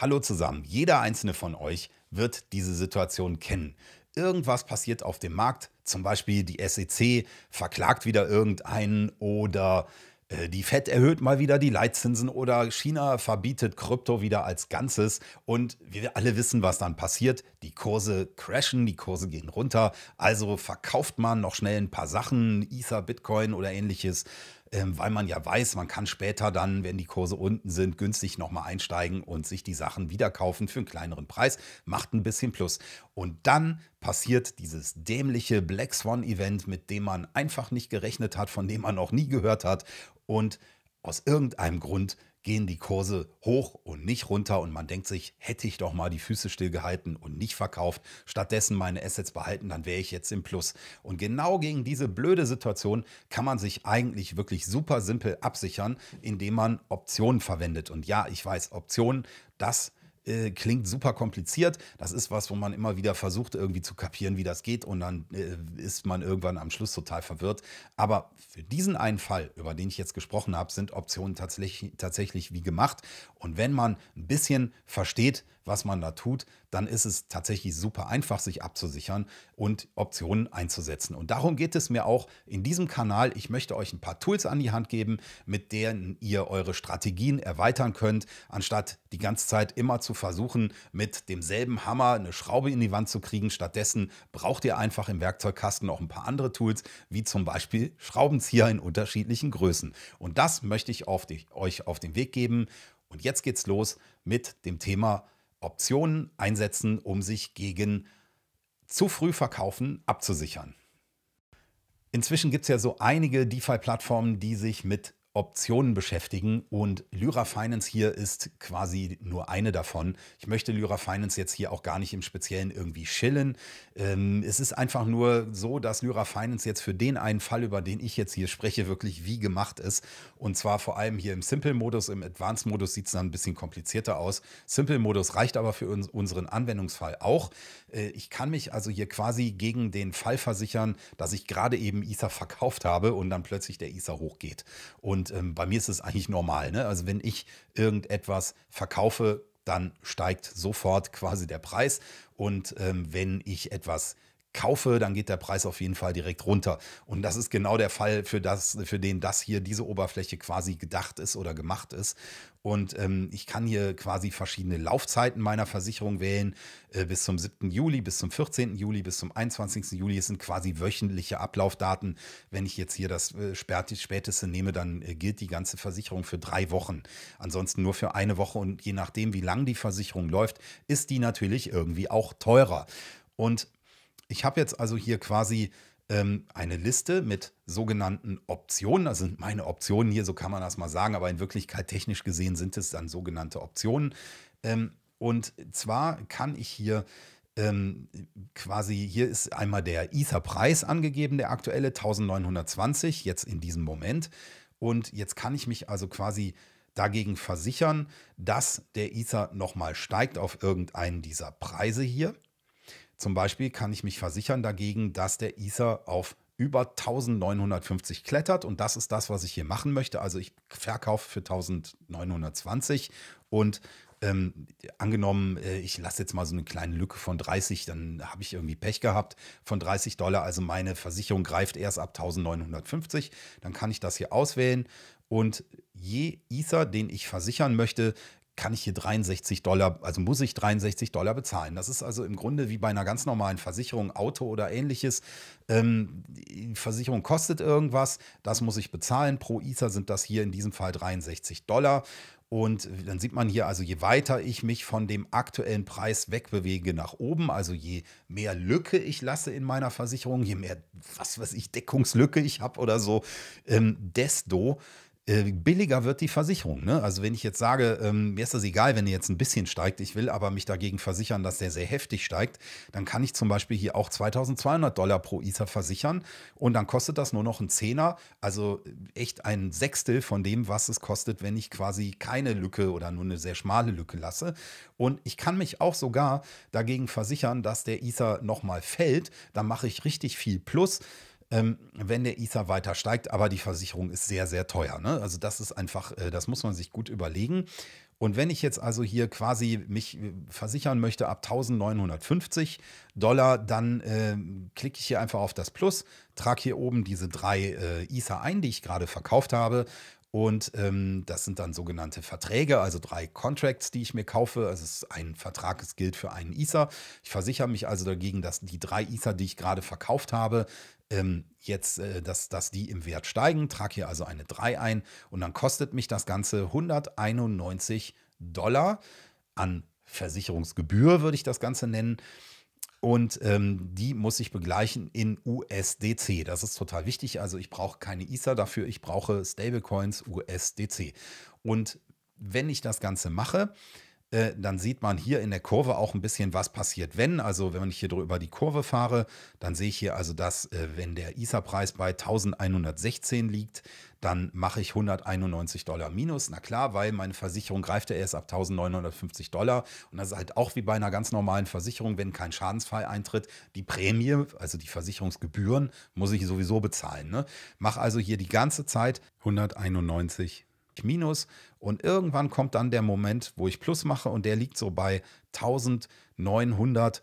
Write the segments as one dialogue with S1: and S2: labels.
S1: Hallo zusammen, jeder einzelne von euch wird diese Situation kennen. Irgendwas passiert auf dem Markt, zum Beispiel die SEC verklagt wieder irgendeinen oder äh, die Fed erhöht mal wieder die Leitzinsen oder China verbietet Krypto wieder als Ganzes. Und wir alle wissen, was dann passiert. Die Kurse crashen, die Kurse gehen runter. Also verkauft man noch schnell ein paar Sachen, Ether, Bitcoin oder ähnliches ähm, weil man ja weiß, man kann später dann, wenn die Kurse unten sind, günstig nochmal einsteigen und sich die Sachen wieder kaufen für einen kleineren Preis. Macht ein bisschen Plus. Und dann passiert dieses dämliche Black Swan Event, mit dem man einfach nicht gerechnet hat, von dem man noch nie gehört hat und aus irgendeinem Grund gehen die Kurse hoch und nicht runter und man denkt sich, hätte ich doch mal die Füße stillgehalten und nicht verkauft, stattdessen meine Assets behalten, dann wäre ich jetzt im Plus. Und genau gegen diese blöde Situation kann man sich eigentlich wirklich super simpel absichern, indem man Optionen verwendet. Und ja, ich weiß, Optionen, das ist äh, klingt super kompliziert. Das ist was, wo man immer wieder versucht, irgendwie zu kapieren, wie das geht. Und dann äh, ist man irgendwann am Schluss total verwirrt. Aber für diesen einen Fall, über den ich jetzt gesprochen habe, sind Optionen tatsächlich, tatsächlich wie gemacht. Und wenn man ein bisschen versteht, was man da tut, dann ist es tatsächlich super einfach, sich abzusichern und Optionen einzusetzen. Und darum geht es mir auch in diesem Kanal. Ich möchte euch ein paar Tools an die Hand geben, mit denen ihr eure Strategien erweitern könnt, anstatt die ganze Zeit immer zu versuchen, mit demselben Hammer eine Schraube in die Wand zu kriegen. Stattdessen braucht ihr einfach im Werkzeugkasten noch ein paar andere Tools, wie zum Beispiel Schraubenzieher in unterschiedlichen Größen. Und das möchte ich auf die, euch auf den Weg geben. Und jetzt geht's los mit dem Thema Optionen einsetzen, um sich gegen zu früh verkaufen abzusichern. Inzwischen gibt es ja so einige DeFi-Plattformen, die sich mit Optionen beschäftigen und Lyra Finance hier ist quasi nur eine davon. Ich möchte Lyra Finance jetzt hier auch gar nicht im Speziellen irgendwie schillen. Ähm, es ist einfach nur so, dass Lyra Finance jetzt für den einen Fall, über den ich jetzt hier spreche, wirklich wie gemacht ist. Und zwar vor allem hier im Simple-Modus, im Advanced-Modus sieht es dann ein bisschen komplizierter aus. Simple-Modus reicht aber für uns, unseren Anwendungsfall auch. Äh, ich kann mich also hier quasi gegen den Fall versichern, dass ich gerade eben Ether verkauft habe und dann plötzlich der Ether hochgeht. Und und ähm, bei mir ist es eigentlich normal. Ne? Also wenn ich irgendetwas verkaufe, dann steigt sofort quasi der Preis. Und ähm, wenn ich etwas äh, kaufe, dann geht der Preis auf jeden Fall direkt runter. Und das ist genau der Fall, für, das, für den das hier, diese Oberfläche quasi gedacht ist oder gemacht ist. Und ähm, ich kann hier quasi verschiedene Laufzeiten meiner Versicherung wählen. Äh, bis zum 7. Juli, bis zum 14. Juli, bis zum 21. Juli. Es sind quasi wöchentliche Ablaufdaten. Wenn ich jetzt hier das äh, Späteste nehme, dann äh, gilt die ganze Versicherung für drei Wochen. Ansonsten nur für eine Woche. Und je nachdem, wie lang die Versicherung läuft, ist die natürlich irgendwie auch teurer. Und ich habe jetzt also hier quasi ähm, eine Liste mit sogenannten Optionen. Das sind meine Optionen hier, so kann man das mal sagen, aber in Wirklichkeit technisch gesehen sind es dann sogenannte Optionen. Ähm, und zwar kann ich hier ähm, quasi, hier ist einmal der Ether-Preis angegeben, der aktuelle 1920, jetzt in diesem Moment. Und jetzt kann ich mich also quasi dagegen versichern, dass der Ether nochmal steigt auf irgendeinen dieser Preise hier. Zum Beispiel kann ich mich versichern dagegen, dass der Ether auf über 1950 klettert und das ist das, was ich hier machen möchte. Also ich verkaufe für 1920 und ähm, angenommen, äh, ich lasse jetzt mal so eine kleine Lücke von 30, dann habe ich irgendwie Pech gehabt von 30 Dollar. Also meine Versicherung greift erst ab 1950. Dann kann ich das hier auswählen und je Ether, den ich versichern möchte, kann ich hier 63 Dollar, also muss ich 63 Dollar bezahlen. Das ist also im Grunde wie bei einer ganz normalen Versicherung, Auto oder ähnliches. Ähm, die Versicherung kostet irgendwas, das muss ich bezahlen. Pro Ether sind das hier in diesem Fall 63 Dollar. Und dann sieht man hier also, je weiter ich mich von dem aktuellen Preis wegbewege nach oben, also je mehr Lücke ich lasse in meiner Versicherung, je mehr, was weiß ich, Deckungslücke ich habe oder so, ähm, desto äh, billiger wird die Versicherung. Ne? Also wenn ich jetzt sage, ähm, mir ist das egal, wenn ihr jetzt ein bisschen steigt, ich will aber mich dagegen versichern, dass der sehr heftig steigt, dann kann ich zum Beispiel hier auch 2200 Dollar pro Ether versichern und dann kostet das nur noch ein Zehner, also echt ein Sechstel von dem, was es kostet, wenn ich quasi keine Lücke oder nur eine sehr schmale Lücke lasse. Und ich kann mich auch sogar dagegen versichern, dass der Ether nochmal fällt, dann mache ich richtig viel Plus ähm, wenn der Ether weiter steigt. Aber die Versicherung ist sehr, sehr teuer. Ne? Also das ist einfach, äh, das muss man sich gut überlegen. Und wenn ich jetzt also hier quasi mich äh, versichern möchte ab 1950 Dollar, dann äh, klicke ich hier einfach auf das Plus, trage hier oben diese drei äh, Ether ein, die ich gerade verkauft habe und ähm, das sind dann sogenannte Verträge, also drei Contracts, die ich mir kaufe. Also es ist ein Vertrag, es gilt für einen Ether. Ich versichere mich also dagegen, dass die drei Ether, die ich gerade verkauft habe, ähm, jetzt, äh, dass, dass die im Wert steigen. Trage hier also eine 3 ein und dann kostet mich das Ganze 191 Dollar an Versicherungsgebühr, würde ich das Ganze nennen. Und ähm, die muss ich begleichen in USDC. Das ist total wichtig. Also ich brauche keine ISA e dafür, ich brauche Stablecoins USDC. Und wenn ich das Ganze mache, äh, dann sieht man hier in der Kurve auch ein bisschen, was passiert, wenn. Also wenn ich hier drüber die Kurve fahre, dann sehe ich hier also, dass äh, wenn der ISA-Preis bei 1116 liegt, dann mache ich 191 Dollar minus. Na klar, weil meine Versicherung greift ja erst ab 1950 Dollar. Und das ist halt auch wie bei einer ganz normalen Versicherung, wenn kein Schadensfall eintritt, die Prämie, also die Versicherungsgebühren, muss ich sowieso bezahlen. Ne? Mach also hier die ganze Zeit 191 Minus und irgendwann kommt dann der Moment, wo ich Plus mache und der liegt so bei 1900,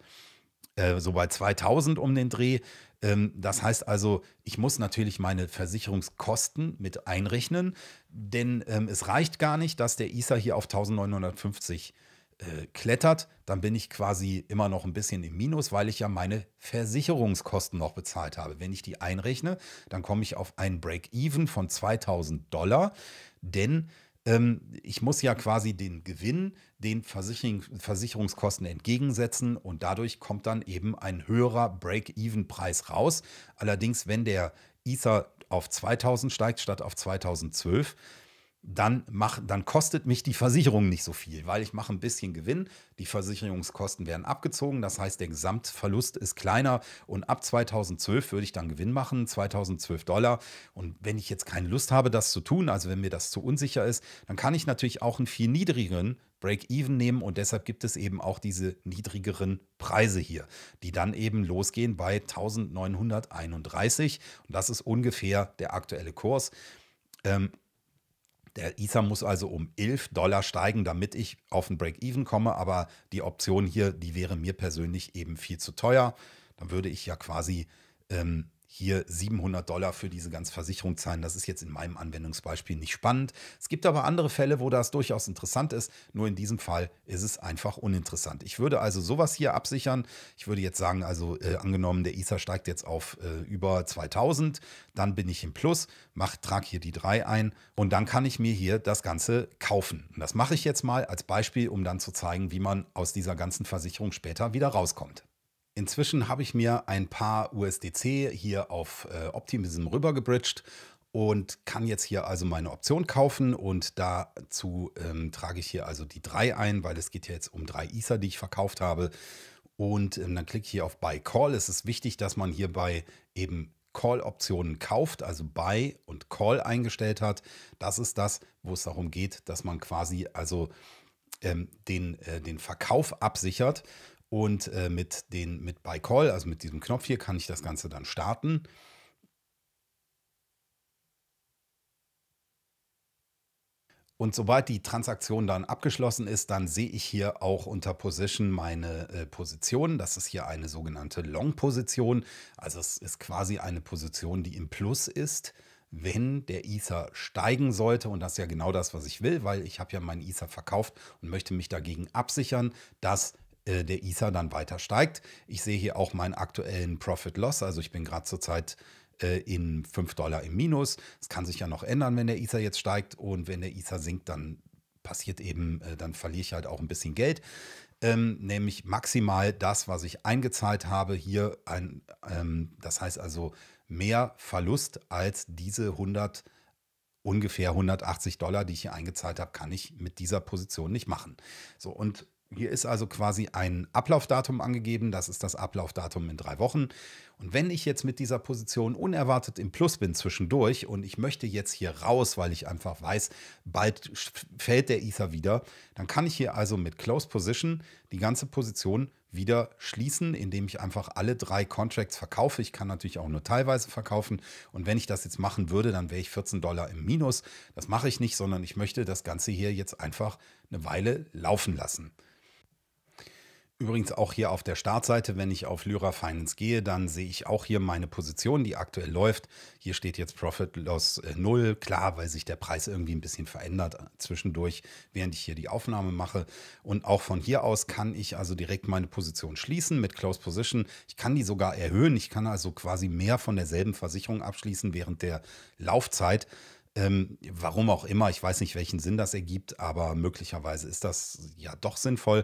S1: äh, so bei 2000 um den Dreh. Ähm, das heißt also, ich muss natürlich meine Versicherungskosten mit einrechnen, denn ähm, es reicht gar nicht, dass der ISA hier auf 1950 äh, klettert, dann bin ich quasi immer noch ein bisschen im Minus, weil ich ja meine Versicherungskosten noch bezahlt habe. Wenn ich die einrechne, dann komme ich auf einen Break-Even von 2000 Dollar, denn ähm, ich muss ja quasi den Gewinn den Versicherung, Versicherungskosten entgegensetzen und dadurch kommt dann eben ein höherer Break-Even-Preis raus. Allerdings, wenn der Ether auf 2000 steigt statt auf 2012, dann, mach, dann kostet mich die Versicherung nicht so viel, weil ich mache ein bisschen Gewinn, die Versicherungskosten werden abgezogen, das heißt der Gesamtverlust ist kleiner und ab 2012 würde ich dann Gewinn machen, 2012 Dollar und wenn ich jetzt keine Lust habe, das zu tun, also wenn mir das zu unsicher ist, dann kann ich natürlich auch einen viel niedrigeren Break-Even nehmen und deshalb gibt es eben auch diese niedrigeren Preise hier, die dann eben losgehen bei 1931 und das ist ungefähr der aktuelle Kurs. Ähm, der Ether muss also um 11 Dollar steigen, damit ich auf ein Break-Even komme. Aber die Option hier, die wäre mir persönlich eben viel zu teuer. Dann würde ich ja quasi ähm, hier 700 Dollar für diese ganze Versicherung zahlen. Das ist jetzt in meinem Anwendungsbeispiel nicht spannend. Es gibt aber andere Fälle, wo das durchaus interessant ist. Nur in diesem Fall ist es einfach uninteressant. Ich würde also sowas hier absichern. Ich würde jetzt sagen, also äh, angenommen, der Ether steigt jetzt auf äh, über 2000, dann bin ich im Plus, trage hier die 3 ein und dann kann ich mir hier das Ganze kaufen. Und das mache ich jetzt mal als Beispiel, um dann zu zeigen, wie man aus dieser ganzen Versicherung später wieder rauskommt. Inzwischen habe ich mir ein paar USDC hier auf äh, Optimism rübergebridged und kann jetzt hier also meine Option kaufen und dazu ähm, trage ich hier also die 3 ein, weil es geht ja jetzt um drei Ether, die ich verkauft habe. Und ähm, dann klicke ich hier auf Buy Call. Es ist wichtig, dass man hierbei eben Call-Optionen kauft, also Buy und Call eingestellt hat. Das ist das, wo es darum geht, dass man quasi also ähm, den, äh, den Verkauf absichert. Und äh, mit, den, mit By also mit diesem Knopf hier, kann ich das Ganze dann starten. Und sobald die Transaktion dann abgeschlossen ist, dann sehe ich hier auch unter Position meine äh, Position. Das ist hier eine sogenannte Long-Position. Also es ist quasi eine Position, die im Plus ist, wenn der Ether steigen sollte. Und das ist ja genau das, was ich will, weil ich habe ja meinen Ether verkauft und möchte mich dagegen absichern, dass äh, der Ether dann weiter steigt. Ich sehe hier auch meinen aktuellen Profit-Loss, also ich bin gerade zurzeit äh, in 5 Dollar im Minus. Es kann sich ja noch ändern, wenn der Ether jetzt steigt und wenn der Ether sinkt, dann passiert eben, äh, dann verliere ich halt auch ein bisschen Geld. Ähm, nämlich maximal das, was ich eingezahlt habe, hier ein, ähm, das heißt also mehr Verlust als diese 100 ungefähr 180 Dollar, die ich hier eingezahlt habe, kann ich mit dieser Position nicht machen. So und hier ist also quasi ein Ablaufdatum angegeben. Das ist das Ablaufdatum in drei Wochen. Und wenn ich jetzt mit dieser Position unerwartet im Plus bin zwischendurch und ich möchte jetzt hier raus, weil ich einfach weiß, bald fällt der Ether wieder, dann kann ich hier also mit Close Position die ganze Position wieder schließen, indem ich einfach alle drei Contracts verkaufe. Ich kann natürlich auch nur teilweise verkaufen. Und wenn ich das jetzt machen würde, dann wäre ich 14 Dollar im Minus. Das mache ich nicht, sondern ich möchte das Ganze hier jetzt einfach eine Weile laufen lassen. Übrigens auch hier auf der Startseite, wenn ich auf Lyra Finance gehe, dann sehe ich auch hier meine Position, die aktuell läuft. Hier steht jetzt Profit Loss 0, äh, klar, weil sich der Preis irgendwie ein bisschen verändert äh, zwischendurch, während ich hier die Aufnahme mache. Und auch von hier aus kann ich also direkt meine Position schließen mit Close Position. Ich kann die sogar erhöhen, ich kann also quasi mehr von derselben Versicherung abschließen während der Laufzeit. Ähm, warum auch immer, ich weiß nicht, welchen Sinn das ergibt, aber möglicherweise ist das ja doch sinnvoll.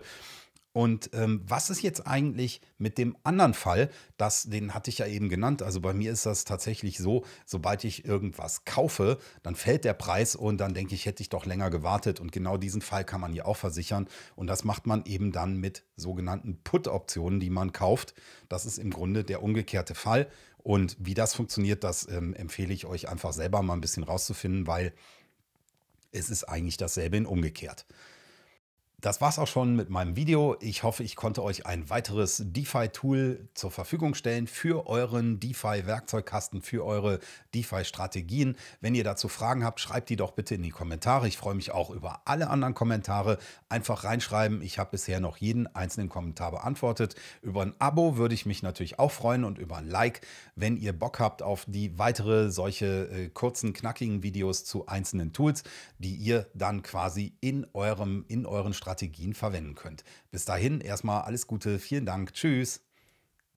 S1: Und ähm, was ist jetzt eigentlich mit dem anderen Fall? Das, den hatte ich ja eben genannt. Also bei mir ist das tatsächlich so, sobald ich irgendwas kaufe, dann fällt der Preis und dann denke ich, hätte ich doch länger gewartet. Und genau diesen Fall kann man ja auch versichern. Und das macht man eben dann mit sogenannten Put-Optionen, die man kauft. Das ist im Grunde der umgekehrte Fall. Und wie das funktioniert, das ähm, empfehle ich euch einfach selber mal ein bisschen rauszufinden, weil es ist eigentlich dasselbe in umgekehrt. Das war's auch schon mit meinem Video. Ich hoffe, ich konnte euch ein weiteres DeFi-Tool zur Verfügung stellen für euren DeFi-Werkzeugkasten, für eure DeFi-Strategien. Wenn ihr dazu Fragen habt, schreibt die doch bitte in die Kommentare. Ich freue mich auch über alle anderen Kommentare. Einfach reinschreiben. Ich habe bisher noch jeden einzelnen Kommentar beantwortet. Über ein Abo würde ich mich natürlich auch freuen und über ein Like, wenn ihr Bock habt auf die weitere solche äh, kurzen, knackigen Videos zu einzelnen Tools, die ihr dann quasi in eurem, in euren Strategien Strategien verwenden könnt. Bis dahin erstmal alles Gute, vielen Dank, tschüss.